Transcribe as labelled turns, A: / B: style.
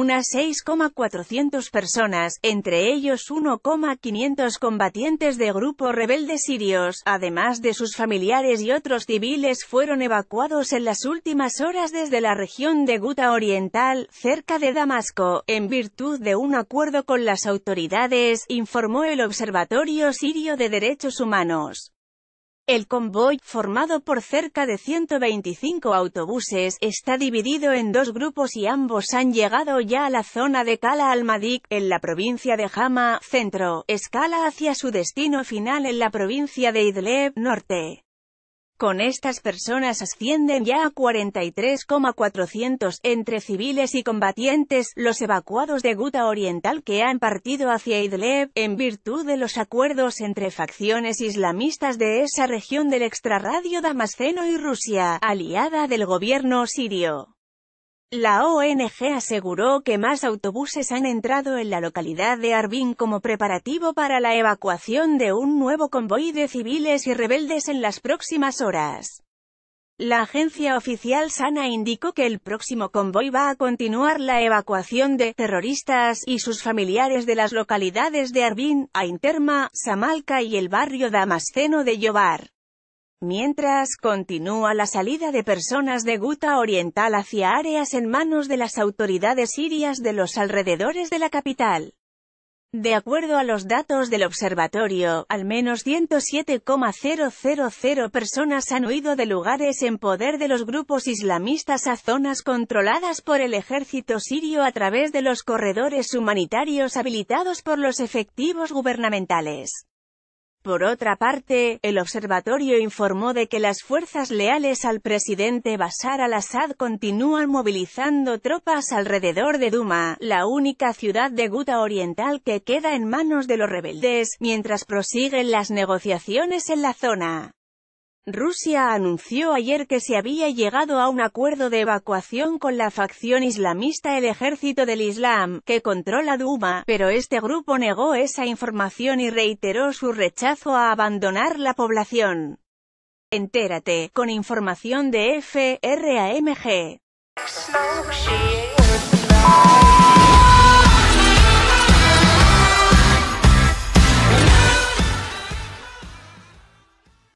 A: unas 6,400 personas, entre ellos 1,500 combatientes de grupo rebeldes sirios, además de sus familiares y otros civiles fueron evacuados en las últimas horas desde la región de Guta Oriental, cerca de Damasco, en virtud de un acuerdo con las autoridades, informó el Observatorio Sirio de Derechos Humanos. El convoy, formado por cerca de 125 autobuses, está dividido en dos grupos y ambos han llegado ya a la zona de Kala Almadik, en la provincia de Hama, centro, escala hacia su destino final en la provincia de Idlib, norte. Con estas personas ascienden ya a 43,400, entre civiles y combatientes, los evacuados de Guta Oriental que han partido hacia Idlib, en virtud de los acuerdos entre facciones islamistas de esa región del extrarradio Damasceno y Rusia, aliada del gobierno sirio. La ONG aseguró que más autobuses han entrado en la localidad de Arbín como preparativo para la evacuación de un nuevo convoy de civiles y rebeldes en las próximas horas. La agencia oficial Sana indicó que el próximo convoy va a continuar la evacuación de terroristas y sus familiares de las localidades de Arbín, Ainterma, Samalca y el barrio damasceno de Yobar. Mientras, continúa la salida de personas de Guta Oriental hacia áreas en manos de las autoridades sirias de los alrededores de la capital. De acuerdo a los datos del observatorio, al menos 107,000 personas han huido de lugares en poder de los grupos islamistas a zonas controladas por el ejército sirio a través de los corredores humanitarios habilitados por los efectivos gubernamentales. Por otra parte, el observatorio informó de que las fuerzas leales al presidente Bashar al-Assad continúan movilizando tropas alrededor de Duma, la única ciudad de Guta Oriental que queda en manos de los rebeldes, mientras prosiguen las negociaciones en la zona. Rusia anunció ayer que se había llegado a un acuerdo de evacuación con la facción islamista el Ejército del Islam, que controla Duma, pero este grupo negó esa información y reiteró su rechazo a abandonar la población. Entérate, con información de FRAMG.